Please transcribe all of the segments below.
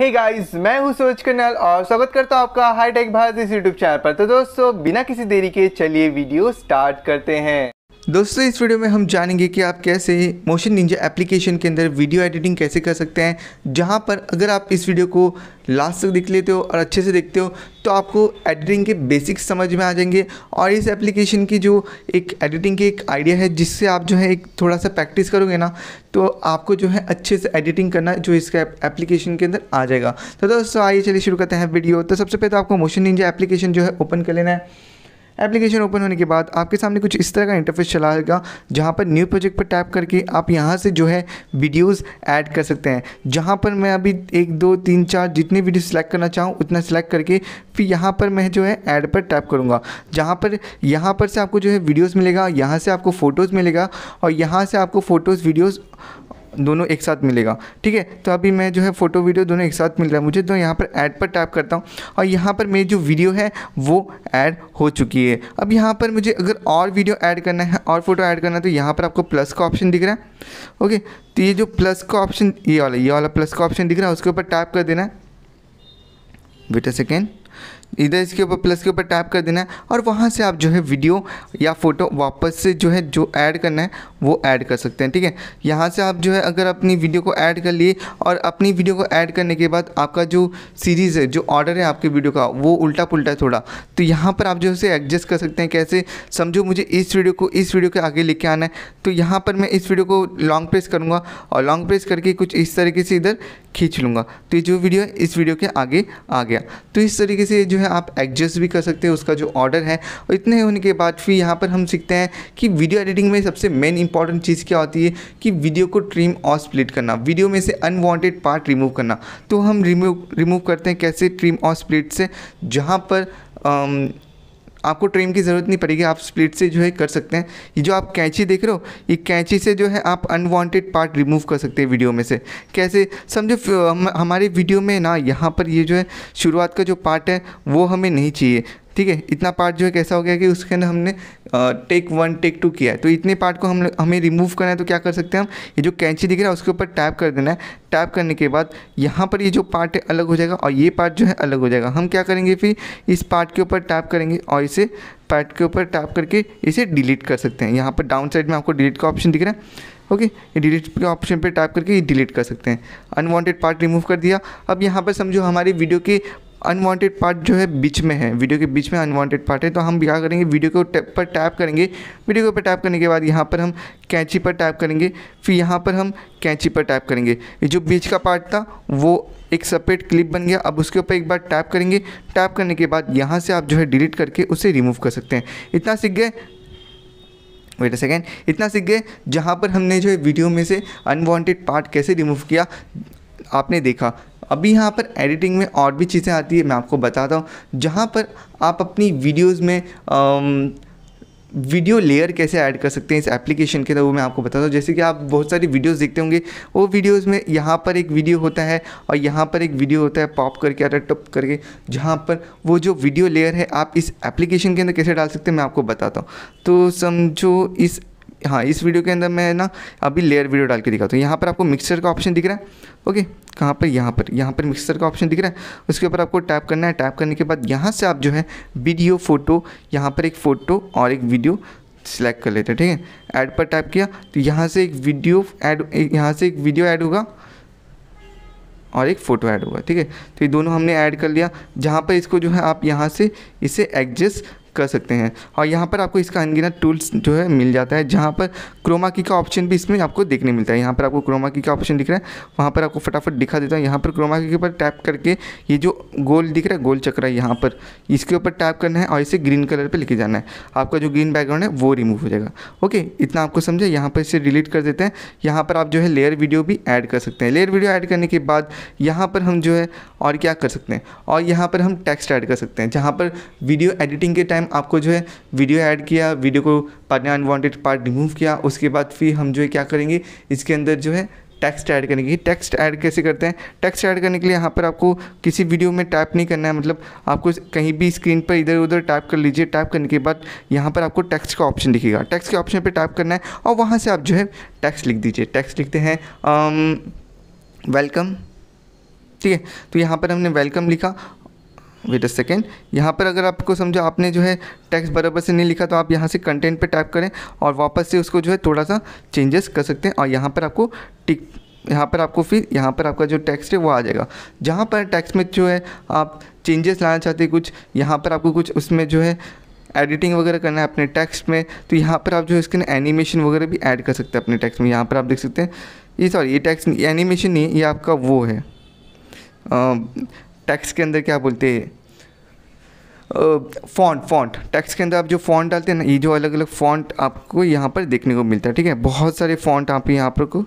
हे hey guys मैं हूं सूरज कनल और स्वागत करता हूं आपका हाईटेक भारत इस यूट्यूब चैनल पर तो दोस्तों बिना किसी देरी के चलिए वीडियो स्टार्ट करते हैं दोस्तों इस वीडियो में हम जानेंगे कि आप कैसे मोशन निंजा एप्लीकेशन के अंदर वीडियो एडिटिंग कैसे कर सकते हैं जहां पर अगर आप इस वीडियो को लास्ट तक देख लेते हो और अच्छे से देखते हो तो आपको एडिटिंग के बेसिक्स समझ में आ जाएंगे और इस एप्लीकेशन की जो एक एडिटिंग की एक आइडिया है जिससे आप जो है एक थोड़ा सा प्रैक्टिस करोगे ना तो आपको जो है अच्छे से एडिटिंग करना जो इसका एप्लीकेशन के अंदर आ जाएगा तो दोस्तों आइए चलिए शुरू करते हैं वीडियो तो सबसे पहले तो आपको मोशन निंजा एप्लीकेशन जो है ओपन कर लेना है एप्लीकेशन ओपन होने के बाद आपके सामने कुछ इस तरह का इंटरफेस चला आएगा जहाँ पर न्यू प्रोजेक्ट पर टैप करके आप यहाँ से जो है वीडियोस ऐड कर सकते हैं जहाँ पर मैं अभी एक दो तीन चार जितने वीडियो सिलेक्ट करना चाहूँ उतना सिलेक्ट करके फिर यहाँ पर मैं जो है ऐड पर टैप करूँगा जहाँ पर यहाँ पर से आपको जो है वीडियोज़ मिलेगा यहाँ से आपको फ़ोटोज़ मिलेगा और यहाँ से आपको फ़ोटोज़ वीडियोज़ दोनों एक साथ मिलेगा ठीक है तो अभी मैं जो है फ़ोटो वीडियो दोनों एक साथ मिल रहा है मुझे तो यहाँ पर ऐड पर टैप करता हूँ और यहाँ पर मेरी जो वीडियो है वो ऐड हो चुकी है अब यहाँ पर मुझे अगर और वीडियो ऐड करना है और फ़ोटो ऐड करना है तो यहाँ पर आपको प्लस का ऑप्शन दिख रहा है ओके तो ये जो प्लस का ऑप्शन ये वाला ये वाला प्लस का ऑप्शन दिख रहा है उसके ऊपर टैप कर देना है वेट अ सेकेंड इधर इसके ऊपर प्लस के ऊपर टैप कर देना है और वहाँ से आप जो है वीडियो या फोटो वापस से जो है जो ऐड करना है वो ऐड कर सकते हैं ठीक है यहाँ से आप जो है अगर अपनी वीडियो को ऐड कर लिए और अपनी वीडियो को ऐड करने के बाद आपका जो सीरीज़ है जो ऑर्डर है आपके वीडियो का वो उल्टा पुल्टा है थोड़ा तो यहाँ पर आप जो है एडजस्ट कर सकते हैं कैसे समझो मुझे इस वीडियो को इस वीडियो के आगे लेके आना है तो यहाँ पर मैं इस वीडियो को लॉन्ग प्रेस करूँगा और लॉन्ग प्रेस करके कुछ इस तरीके से इधर खींच लूँगा तो ये जो वीडियो है इस वीडियो के आगे आ गया तो इस तरीके से जो है आप एडजस्ट भी कर सकते हैं उसका जो ऑर्डर है और इतने होने के बाद फिर यहाँ पर हम सीखते हैं कि वीडियो एडिटिंग में सबसे मेन इंपॉर्टेंट चीज़ क्या होती है कि वीडियो को ट्रिम और स्प्लिट करना वीडियो में से अनवॉन्टेड पार्ट रिमूव करना तो हम रिमूव रिमूव करते हैं कैसे ट्रिम और स्प्लिट से जहाँ पर um, आपको ट्रिम की ज़रूरत नहीं पड़ेगी आप स्प्लिट से जो है कर सकते हैं ये जो आप कैंची देख रहे हो ये कैंची से जो है आप अनवांटेड पार्ट रिमूव कर सकते हैं वीडियो में से कैसे समझो हम, हमारे वीडियो में ना यहाँ पर ये जो है शुरुआत का जो पार्ट है वो हमें नहीं चाहिए ठीक है इतना पार्ट जो है कैसा हो गया कि उसके अंदर हमने टेक वन टेक टू किया है तो इतने पार्ट को हम हमें रिमूव करना है तो क्या कर सकते हैं हम ये जो कैंची दिख रहा है उसके ऊपर टैप कर देना है टैप करने के बाद यहाँ पर ये जो पार्ट है अलग हो जाएगा और ये पार्ट जो है अलग हो जाएगा हम क्या करेंगे फिर इस पार्ट के ऊपर टैप करेंगे और इसे पार्ट के ऊपर टैप करके इसे डिलीट कर सकते हैं यहाँ पर डाउन साइड में आपको डिलीट का ऑप्शन दिख रहा है ओके ये डिलीट के ऑप्शन पे टैप करके ये डिलीट कर सकते हैं अनवांटेड पार्ट रिमूव कर दिया अब यहाँ पर समझो हमारी वीडियो के अनवांटेड पार्ट जो है बीच में है वीडियो के बीच में अनवांटेड पार्ट है तो हम क्या करेंगे वीडियो को टैप पर टैप करेंगे वीडियो पर टैप करने के बाद यहाँ पर हम कैंची पर टैप करेंगे फिर यहाँ पर हम कैंची पर टैप करेंगे ये जो बीच का पार्ट था वो एक सेपरेट क्लिप बन गया अब उसके ऊपर एक बार टैप करेंगे टैप करने के बाद यहाँ से आप जो है डिलीट करके उसे रिमूव कर सकते हैं इतना सीख गए वेट अ सेकेंड इतना सीख गए जहाँ पर हमने जो है वीडियो में से अनवांटेड पार्ट कैसे रिमूव किया आपने देखा अभी यहाँ पर एडिटिंग में और भी चीज़ें आती है मैं आपको बताता हूँ जहाँ पर आप अपनी वीडियोज़ में आम, वीडियो लेयर कैसे ऐड कर सकते हैं इस एप्लीकेशन के अंदर तो वो मैं आपको बताता हूँ जैसे कि आप बहुत सारी वीडियोस देखते होंगे वो वीडियोस में यहाँ पर एक वीडियो होता है और यहाँ पर एक वीडियो होता है पॉप करके अरे टप करके जहाँ पर वो जो वीडियो लेयर है आप इस एप्लीकेशन के अंदर कैसे डाल सकते हैं मैं आपको बताता हूँ तो समझो इस हाँ इस वीडियो के अंदर मैं ना अभी लेयर वीडियो डाल के दिखाता हूँ यहाँ पर आपको मिक्सचर का ऑप्शन दिख रहा है ओके कहाँ पर यहाँ पर यहाँ पर मिक्सचर का ऑप्शन दिख रहा है उसके ऊपर आपको टैप करना है टैप करने के बाद यहाँ से आप जो है वीडियो फ़ोटो यहाँ पर एक फ़ोटो और एक वीडियो सिलेक्ट कर लेते हैं ठीक है ऐड पर टैप किया तो यहाँ से एक वीडियो ऐड यहाँ से एक वीडियो ऐड होगा और एक फ़ोटो ऐड होगा ठीक है तो ये दोनों हमने ऐड कर लिया जहाँ पर इसको जो है आप यहाँ से इसे एडजस्ट कर सकते हैं और यहाँ पर आपको इसका अनगिनत टूल्स जो है मिल जाता है जहाँ पर क्रोमा की का ऑप्शन भी इसमें आपको देखने मिलता है यहाँ पर आपको क्रोमा की का ऑप्शन दिख रहा है वहाँ पर आपको फटाफट दिखा देता है यहाँ पर क्रोमा की के ऊपर टैप करके ये जो गोल दिख रहा है गोल चक्र है यहाँ पर इसके ऊपर टैप करना है और इसे ग्रीन कलर पर लेके जाना है आपका जो ग्रीन बैकग्राउंड है वो रिमूव हो जाएगा ओके इतना आपको समझे यहाँ पर इसे डिलीट कर देते हैं यहाँ पर आप जो है लेयर वीडियो भी ऐड कर सकते हैं लेयर वीडियो ऐड करने के बाद यहाँ पर हम जो है और क्या कर सकते हैं और यहाँ पर हम टेक्स्ट ऐड कर सकते हैं जहाँ पर वीडियो एडिटिंग के टाइम टाइम आपको जो है वीडियो ऐड किया वीडियो को पार्टनर अनवांटेड पार्ट रिमूव किया उसके बाद फिर हम जो है क्या करेंगे इसके अंदर जो है टेक्स्ट ऐड करने की टेक्स्ट ऐड कैसे करते हैं टेक्स्ट ऐड करने के लिए यहाँ पर आपको किसी वीडियो में टाइप नहीं करना है मतलब आपको कहीं भी स्क्रीन पर इधर उधर टाइप कर लीजिए टाइप करने के बाद यहाँ पर आपको टेक्स्ट का ऑप्शन दिखेगा टेक्स्ट के ऑप्शन पर टाइप करना है और वहाँ से आप जो है टेक्स्ट लिख दीजिए टेक्स्ट लिखते हैं वेलकम um, ठीक है तो यहाँ पर हमने वेलकम लिखा वेट अ सेकेंड यहाँ पर अगर आपको समझो आपने जो है टेक्स्ट बराबर से नहीं लिखा तो आप यहाँ से कंटेंट पे टाइप करें और वापस से उसको जो है थोड़ा सा चेंजेस कर सकते हैं और यहाँ पर आपको टिक यहाँ पर आपको फिर यहाँ पर आपका जो टेक्स्ट है वो आ जाएगा जहाँ पर टेक्स्ट में जो है आप चेंजेस लाना चाहते हैं कुछ यहाँ पर आपको कुछ उसमें जो है एडिटिंग वगैरह करना है अपने टेक्स्ट में तो यहाँ पर आप जो है इसके ना एनिमेशन वगैरह भी ऐड कर सकते हैं अपने टेक्स्ट में यहाँ पर आप देख सकते हैं ये सॉरी ये टेक्स्ट एनिमेशन नहीं ये आपका वो है टेक्स्ट के अंदर क्या बोलते हैं फ़ॉन्ट फ़ॉन्ट टेक्स्ट के अंदर आप जो फ़ॉन्ट डालते हैं ना ये जो अलग अलग फ़ॉन्ट आपको यहाँ पर देखने को मिलता है ठीक है बहुत सारे फ़ॉन्ट आप यहाँ पर को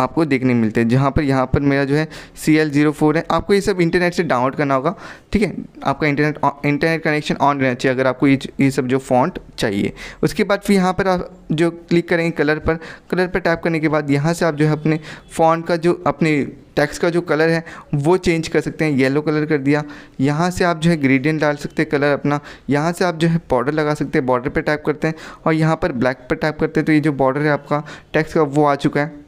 आपको देखने मिलते हैं जहाँ पर यहाँ पर मेरा जो है सी एल जीरो फोर है आपको ये सब इंटरनेट से डाउनलोड करना होगा ठीक है आपका इंटरनेट इंटरनेट कनेक्शन ऑन रहना चाहिए अगर आपको ये ये सब जो फॉन्ट चाहिए उसके बाद फिर यहाँ पर आप जो क्लिक करेंगे कलर पर कलर पर टैप करने के बाद यहाँ से आप जो है अपने फॉन्ट का जो अपने टैक्स का जो कलर है वो चेंज कर सकते हैं येलो कलर कर दिया यहाँ से आप जो है ग्रेडियंट डाल सकते हैं कलर अपना यहाँ से आप जो है बॉर्डर लगा सकते हैं बॉर्डर पे टैप करते हैं और यहाँ पर ब्लैक पर टैप करते हैं तो ये जो बॉर्डर है आपका टैक्स का वो आ चुका है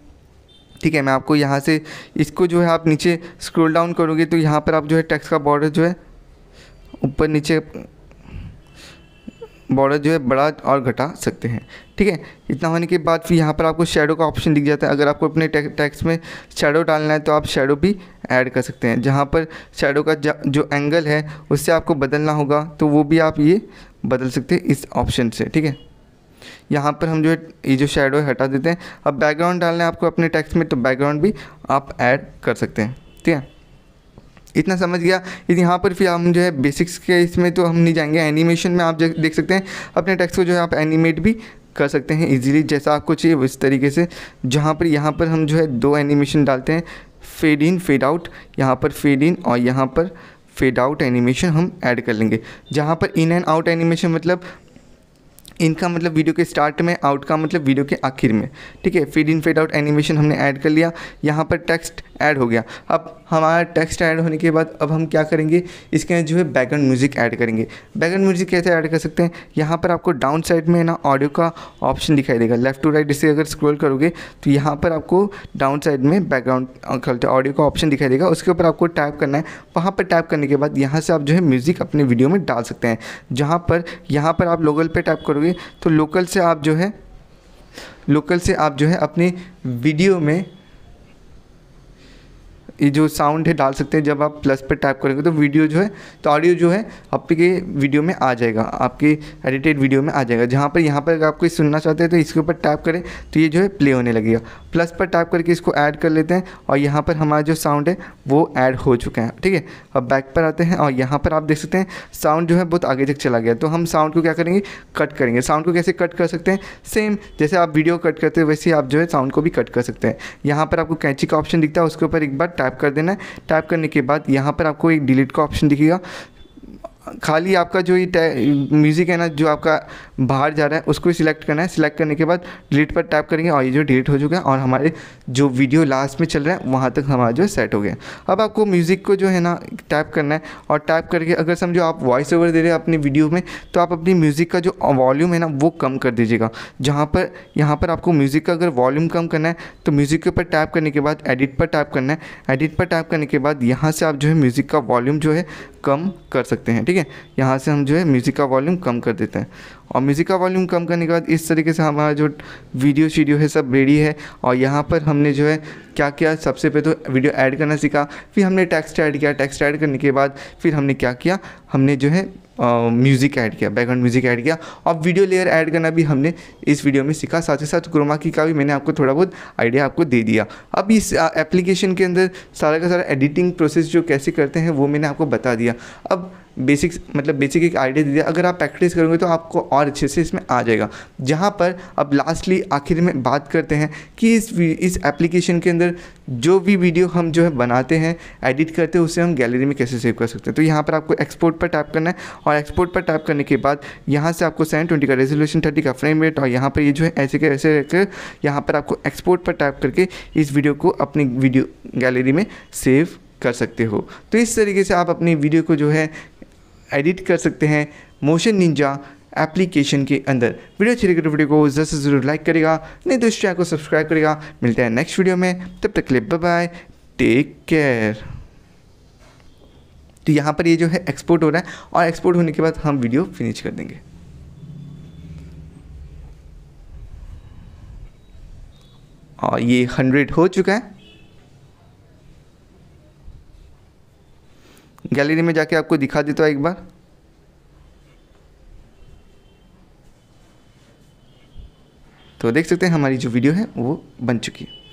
ठीक है मैं आपको यहाँ से इसको जो है आप नीचे स्क्रोल डाउन करोगे तो यहाँ पर आप जो है टैक्स का बॉर्डर जो है ऊपर नीचे बॉर्डर जो है बड़ा और घटा सकते हैं ठीक है इतना होने के बाद फिर यहाँ पर आपको शेडो का ऑप्शन दिख जाता है अगर आपको अपने टैक्स में शेडो डालना है तो आप शेडो भी ऐड कर सकते हैं जहाँ पर शेडो का जो एंगल है उससे आपको बदलना होगा तो वो भी आप ये बदल सकते हैं इस ऑप्शन से ठीक है यहाँ पर हम जो है ये जो शेडो है हटा देते हैं अब बैकग्राउंड डालना है आपको अपने टेक्स्ट में तो बैकग्राउंड भी आप ऐड कर सकते हैं ठीक है इतना समझ गया यहाँ पर फिर हम जो है बेसिक्स के इसमें तो हम नहीं जाएंगे एनिमेशन में आप देख सकते हैं अपने टेक्स्ट को जो है आप एनिमेट भी कर सकते हैं इजीली जैसा आपको चाहिए उस तरीके से जहाँ पर यहाँ पर हम जो है दो एनिमेशन डालते हैं फेड इन फेड आउट यहाँ पर फेड इन और यहाँ पर फेड आउट एनिमेशन हम ऐड कर लेंगे जहाँ पर इन एंड आउट एनिमेशन मतलब इनका मतलब वीडियो के स्टार्ट में आउट का मतलब वीडियो के आखिर में ठीक है fade in fade out animation हमने ऐड कर लिया यहाँ पर टेक्स्ट ऐड हो गया अब हमारा टेक्स्ट ऐड होने के बाद अब हम क्या करेंगे इसके जो है बैकग्राउंड म्यूज़िक ऐड करेंगे बैकग्राउंड म्यूज़िक कैसे ऐड कर सकते हैं यहाँ पर आपको डाउन साइड में ना ऑडियो का ऑप्शन दिखाई देगा लेफ्ट टू राइट इसे अगर स्क्रोल करोगे तो यहाँ पर आपको डाउन साइड में बैकग्राउंड ऑडियो का ऑप्शन दिखाई देगा उसके ऊपर आपको टाइप करना है वहाँ पर टाइप करने के बाद यहाँ से आप जो है म्यूज़िक अपने वीडियो में डाल सकते हैं जहाँ पर यहाँ पर आप लोगल पर टाइप करोगे करोगे तो लोकल से आप जो है लोकल से आप जो है अपनी वीडियो में ये जो साउंड है डाल सकते हैं जब आप प्लस पे टाइप करेंगे तो वीडियो जो है तो ऑडियो जो है आपके वीडियो में आ जाएगा आपके एडिटेड वीडियो में आ जाएगा जहाँ पर यहाँ पर अगर आप कोई सुनना चाहते हैं तो इसके ऊपर टाइप करें तो ये जो है प्ले होने लगेगा प्लस पर टाइप करके इसको ऐड कर लेते हैं और यहाँ पर हमारा जो साउंड है वो ऐड हो चुका है ठीक है अब बैक पर आते हैं और यहाँ पर आप देख सकते हैं साउंड जो है बहुत आगे तक चला गया तो हम साउंड को क्या करेंगे कट करेंगे साउंड को कैसे कट कर सकते हैं सेम जैसे आप वीडियो कट करते हो वैसे आप जो है साउंड को भी कट कर सकते हैं यहाँ पर आपको कैंची का ऑप्शन दिखता है उसके ऊपर एक बार टाइप कर देना है टाइप करने के बाद यहाँ पर आपको एक डिलीट का ऑप्शन दिखेगा खाली आपका जो ये म्यूज़िक है ना जो आपका बाहर जा रहा है उसको ही सिलेक्ट करना है सिलेक्ट करने के बाद डिलीट पर टैप करेंगे और ये जो डिलीट हो चुका है और हमारे जो वीडियो लास्ट में चल रहा है वहाँ तक हमारा जो है सेट हो गया अब आपको म्यूज़िक को जो है ना टैप करना है और टैप करके अगर समझो आप वॉइस ओवर दे रहे हैं अपनी वीडियो में तो आप अपनी म्यूज़िक का जो वॉल्यूम है ना वो कम कर दीजिएगा जहाँ पर यहाँ पर आपको म्यूज़िक का अगर वॉल्यूम कम करना है तो म्यूज़िक के ऊपर टैप करने के बाद एडिट पर टैप करना है एडिट पर टैप करने के बाद यहाँ से आप जो है म्यूज़िक का वॉल्यूम जो है कम कर सकते हैं ठीक है यहाँ से हम जो है म्यूज़िक का वॉल्यूम कम कर देते हैं और म्यूज़िक का वॉल्यूम कम करने के बाद इस तरीके से हमारा जो वीडियो शीडियो है सब रेडी है और यहाँ पर हमने जो है क्या किया सबसे पहले तो वीडियो ऐड करना सीखा फिर हमने टेक्स्ट ऐड किया टेक्स्ट ऐड करने के बाद फिर हमने क्या किया हमने जो है म्यूज़िक ऐड किया बैकग्राउंड म्यूज़िक ऐड किया और वीडियो लेयर ऐड करना भी हमने इस वीडियो में सीखा साथ ही साथ क्रोमा की का भी मैंने आपको थोड़ा बहुत आइडिया आपको दे दिया अब इस एप्लीकेशन के अंदर सारा का सारा एडिटिंग प्रोसेस जो कैसे करते हैं वो मैंने आपको बता दिया अब बेसिक मतलब बेसिक एक आइडिया दे दिया अगर आप प्रैक्टिस करोगे तो आपको और अच्छे से इसमें आ जाएगा जहाँ पर अब लास्टली आखिर में बात करते हैं कि इस इस एप्लीकेशन के अंदर जो भी वीडियो हम जो है बनाते हैं एडिट करते हैं उसे हम गैलरी में कैसे सेव कर सकते हैं तो यहाँ पर आपको एक्सपोर्ट पर टाइप करना है और एक्सपोर्ट पर टाइप करने के बाद यहाँ से आपको सेवन ट्वेंटी का रेजोल्यूशन थर्टी का फ्रेम रेट और यहाँ पर ये जो है ऐसे के ऐसे रहकर यहाँ पर आपको एक्सपोर्ट पर टाइप करके इस वीडियो को अपनी वीडियो गैलरी में सेव कर सकते हो तो इस तरीके से आप अपनी वीडियो को जो है एडिट कर सकते हैं मोशन निंजा एप्लीकेशन के अंदर वीडियो अच्छी लगी तो वीडियो को जरूर से ज़रूर लाइक करेगा नहीं तो इस चैनल को सब्सक्राइब करेगा मिलते हैं नेक्स्ट वीडियो में तब तक ले बाय बाय टेक केयर तो यहाँ पर ये जो है एक्सपोर्ट हो रहा है और एक्सपोर्ट होने के बाद हम वीडियो फिनिश कर देंगे और ये हंड्रेड हो चुका है गैलरी में जाके आपको दिखा देता है एक बार तो देख सकते हैं हमारी जो वीडियो है वो बन चुकी है